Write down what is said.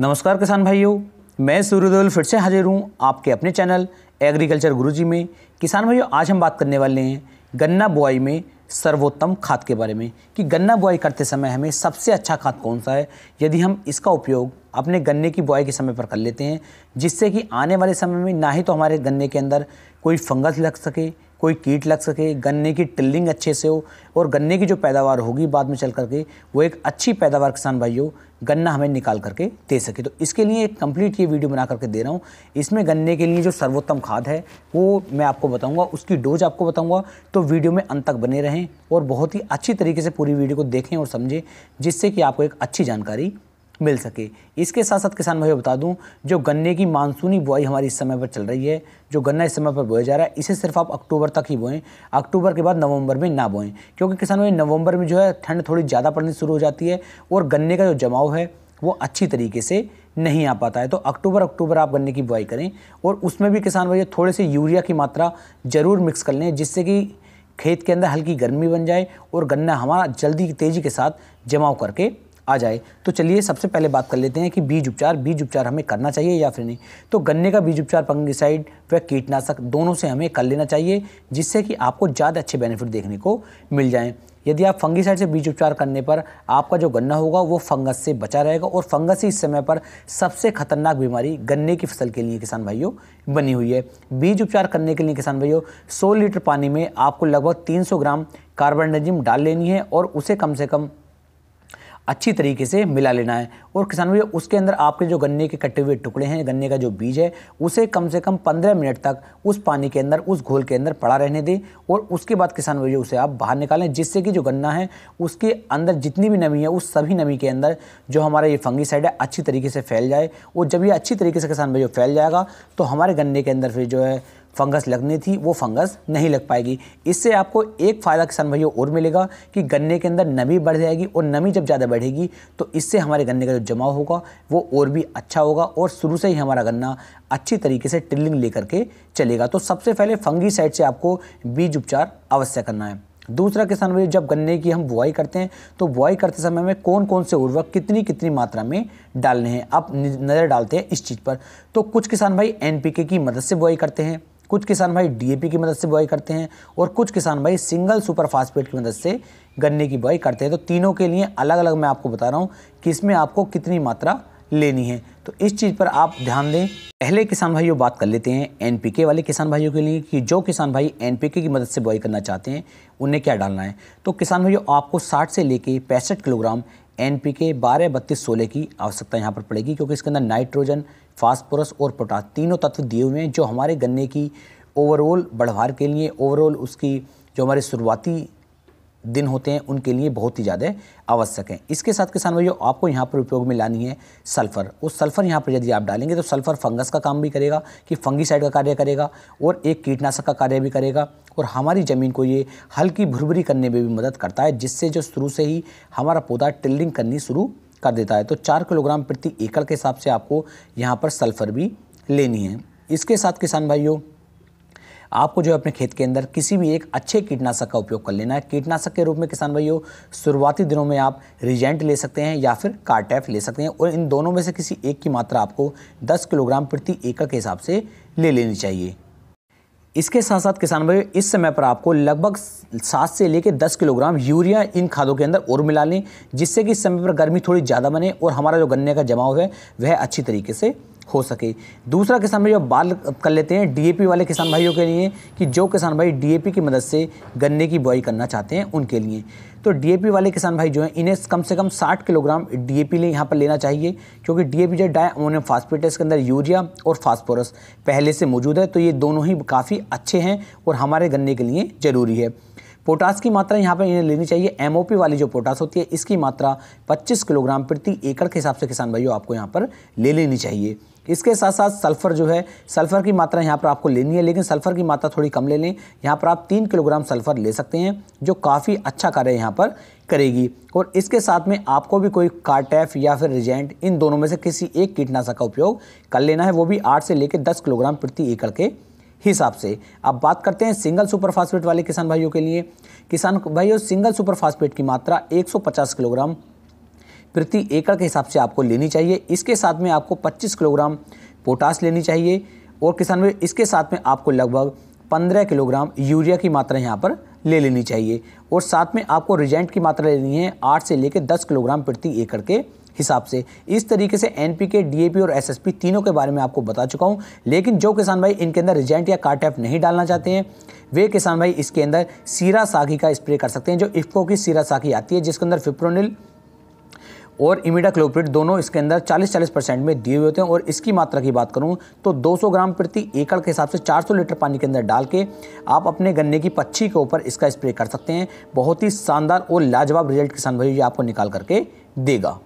नमस्कार किसान भाइयों मैं सूर्योदयल फिर से हाजिर हूँ आपके अपने चैनल एग्रीकल्चर गुरुजी में किसान भाइयों आज हम बात करने वाले हैं गन्ना बुआई में सर्वोत्तम खाद के बारे में कि गन्ना बुआई करते समय हमें सबसे अच्छा खाद कौन सा है यदि हम इसका उपयोग अपने गन्ने की बुआई के समय पर कर लेते हैं जिससे कि आने वाले समय में ना ही तो हमारे गन्ने के अंदर कोई फंगस लग सके कोई कीट लग सके गन्ने की टिल्लिंग अच्छे से हो और गन्ने की जो पैदावार होगी बाद में चल करके वो एक अच्छी पैदावार किसान भाई हो गन्ना हमें निकाल करके दे सके तो इसके लिए एक कंप्लीट ये वीडियो बना करके दे रहा हूँ इसमें गन्ने के लिए जो सर्वोत्तम खाद है वो मैं आपको बताऊँगा उसकी डोज आपको बताऊँगा तो वीडियो में अंत तक बने रहें और बहुत ही अच्छी तरीके से पूरी वीडियो को देखें और समझें जिससे कि आपको एक अच्छी जानकारी मिल सके इसके साथ साथ किसान भाई बता दूं जो गन्ने की मानसूनी बुआई हमारी इस समय पर चल रही है जो गन्ना इस समय पर बोया जा रहा है इसे सिर्फ आप अक्टूबर तक ही बोएं अक्टूबर के बाद नवंबर में ना बोएं क्योंकि किसान भाई नवंबर में जो है ठंड थोड़ी ज़्यादा पड़नी शुरू हो जाती है और गन्ने का जो जमाव है वो अच्छी तरीके से नहीं आ पाता है तो अक्टूबर अक्टूबर आप गन्ने की बुआई करें और उसमें भी किसान भाई थोड़े से यूरिया की मात्रा ज़रूर मिक्स कर लें जिससे कि खेत के अंदर हल्की गर्मी बन जाए और गन्ना हमारा जल्दी तेज़ी के साथ जमाव करके आ जाए तो चलिए सबसे पहले बात कर लेते हैं कि बीज उपचार बीज उपचार हमें करना चाहिए या फिर नहीं तो गन्ने का बीज उपचार फंगिसाइड व कीटनाशक दोनों से हमें कर लेना चाहिए जिससे कि आपको ज़्यादा अच्छे बेनिफिट देखने को मिल जाएँ यदि आप फंगिसाइड से बीज उपचार करने पर आपका जो गन्ना होगा वो फंगस से बचा रहेगा और फंगस ही इस समय पर सबसे खतरनाक बीमारी गन्ने की फसल के लिए किसान भाइयों बनी हुई है बीज उपचार करने के लिए किसान भाइयों 100 लीटर पानी में आपको लगभग 300 ग्राम कार्बन डाल लेनी है और उसे कम से कम अच्छी तरीके से मिला लेना है और किसान भैया उसके अंदर आपके जो गन्ने के कटे हुए टुकड़े हैं गन्ने का जो बीज है उसे कम से कम पंद्रह मिनट तक उस पानी के अंदर उस घोल के अंदर पड़ा रहने दें और उसके बाद किसान भैया उसे आप बाहर निकालें जिससे कि जो गन्ना है उसके अंदर जितनी भी नमी है उस सभी नमी के अंदर जो हमारा ये फंगीसाइड है अच्छी तरीके से फैल जाए और जब ये अच्छी तरीके से किसान भैया फैल जाएगा तो हमारे गन्ने के अंदर फिर जो है फंगस लगनी थी वो फंगस नहीं लग पाएगी इससे आपको एक फ़ायदा किसान भाइयों और मिलेगा कि गन्ने के अंदर नमी बढ़ जाएगी और नमी जब ज़्यादा बढ़ेगी तो इससे हमारे गन्ने का जो जमाव होगा वो और भी अच्छा होगा और शुरू से ही हमारा गन्ना अच्छी तरीके से ट्रिलिंग लेकर के चलेगा तो सबसे पहले फंगी साइड से आपको बीज उपचार अवश्य करना है दूसरा किसान भाई जब गन्ने की हम बुआई करते हैं तो बुआई करते समय में कौन कौन से उर्वरक कितनी कितनी मात्रा में डालने हैं आप नज़र डालते हैं इस चीज़ पर तो कुछ किसान भाई एनपीके की मदद से बुआई करते हैं कुछ किसान भाई डीएपी की मदद से बुआई करते हैं और कुछ किसान भाई सिंगल सुपर फास्फेट की मदद से गन्ने की बुआई करते हैं तो तीनों के लिए अलग अलग मैं आपको बता रहा हूँ कि इसमें आपको कितनी मात्रा लेनी है तो इस चीज़ पर आप ध्यान दें पहले किसान भाइयों बात कर लेते हैं एनपीके वाले किसान भाइयों के लिए कि जो किसान भाई एनपीके की मदद से बुआई करना चाहते हैं उन्हें क्या डालना है तो किसान भाइयों आपको 60 से लेके पैंसठ किलोग्राम एन पी के बारह बत्तीस सोलह की आवश्यकता यहाँ पर पड़ेगी क्योंकि इसके अंदर नाइट्रोजन फास्फोरस और पोटास तीनों तत्व दिए हुए हैं जो हमारे गन्ने की ओवरऑल बढ़वार के लिए ओवरऑल उसकी जो हमारे शुरुआती दिन होते हैं उनके लिए बहुत ही ज़्यादा आवश्यक हैं इसके साथ किसान भाइयों आपको यहाँ पर उपयोग में लानी है सल्फ़र उस सल्फ़र यहाँ पर यदि आप डालेंगे तो सल्फ़र फंगस का काम भी करेगा कि फंगीसाइड का कार्य करेगा और एक कीटनाशक का कार्य भी करेगा और हमारी ज़मीन को ये हल्की भुरभुरी करने में भी मदद करता है जिससे जो शुरू से ही हमारा पौधा टिल्डिंग करनी शुरू कर देता है तो चार किलोग्राम प्रति एकड़ के हिसाब से आपको यहाँ पर सल्फ़र भी लेनी है इसके साथ किसान भाइयों आपको जो है अपने खेत के अंदर किसी भी एक अच्छे कीटनाशक का उपयोग कर लेना है कीटनाशक के रूप में किसान भाइयों शुरुआती दिनों में आप रिजेंट ले सकते हैं या फिर कार्टैफ ले सकते हैं और इन दोनों में से किसी एक की मात्रा आपको दस किलोग्राम प्रति एकड़ के हिसाब से ले लेनी चाहिए इसके साथ साथ किसान भाइयों इस समय पर आपको लगभग सात से लेकर दस किलोग्राम यूरिया इन खादों के अंदर और मिला लें जिससे कि इस समय पर गर्मी थोड़ी ज़्यादा बने और हमारा जो गन्ने का जमाव है वह अच्छी तरीके से हो सके दूसरा किसान भाई अब बाल कर लेते हैं डीएपी वाले किसान भाइयों के लिए कि जो किसान भाई डीएपी की मदद से गन्ने की बुआई करना चाहते हैं उनके लिए तो डीएपी वाले किसान भाई जो हैं इन्हें कम से कम 60 किलोग्राम डीएपी ले यहाँ पर लेना चाहिए क्योंकि डीएपी जो डाई अमोनियम फास्फेट के अंदर यूरिया और फास्फोरस पहले से मौजूद है तो ये दोनों ही काफ़ी अच्छे हैं और हमारे गन्ने के लिए ज़रूरी है पोटास की मात्रा यहाँ पर इन्हें लेनी चाहिए एम वाली जो पोटास होती है इसकी मात्रा 25 किलोग्राम प्रति एकड़ के हिसाब से किसान भाइयों आपको यहाँ पर ले लेनी चाहिए इसके साथ साथ सल्फर जो है सल्फर की मात्रा यहाँ पर आपको लेनी है लेकिन सल्फर की मात्रा थोड़ी कम ले लें यहाँ पर आप तीन किलोग्राम सल्फर ले सकते हैं जो काफ़ी अच्छा कार्य यहाँ पर करेगी और इसके साथ में आपको भी कोई कार्टेफ या फिर रिजेंट इन दोनों में से किसी एक कीटनाशक का उपयोग कर लेना है वो भी आठ से लेकर दस किलोग्राम प्रति एकड़ के हिसाब से अब बात करते हैं सिंगल सुपर फास्फेट वाले किसान भाइयों के लिए किसान भाइयों सिंगल सुपर फास्फेट की मात्रा 150 किलोग्राम प्रति एकड़ के हिसाब से आपको लेनी चाहिए इसके साथ में आपको 25 किलोग्राम पोटास लेनी चाहिए और किसान भाई इसके साथ में आपको लगभग 15 किलोग्राम यूरिया की मात्रा यहाँ पर ले लेनी चाहिए और साथ में आपको रिजेंट की मात्रा लेनी है आठ से लेकर दस किलोग्राम प्रति एकड़ के हिसाब से इस तरीके से एनपीके डीएपी और एसएसपी तीनों के बारे में आपको बता चुका हूँ लेकिन जो किसान भाई इनके अंदर रिजेंट या कार्टैप नहीं डालना चाहते हैं वे किसान भाई इसके अंदर सीरा सागी का स्प्रे कर सकते हैं जो इफ्को की सीरा सागी आती है जिसके अंदर फिप्रोनिल और इमिडा क्लोप्रिट दोनों इसके अंदर 40-40 परसेंट में दिए हुए होते हैं और इसकी मात्रा की बात करूं तो 200 ग्राम प्रति एकड़ के हिसाब से 400 लीटर पानी के अंदर डाल के आप अपने गन्ने की पच्छी के ऊपर इसका स्प्रे कर सकते हैं बहुत ही शानदार और लाजवाब रिजल्ट किसान भाई ये आपको निकाल करके देगा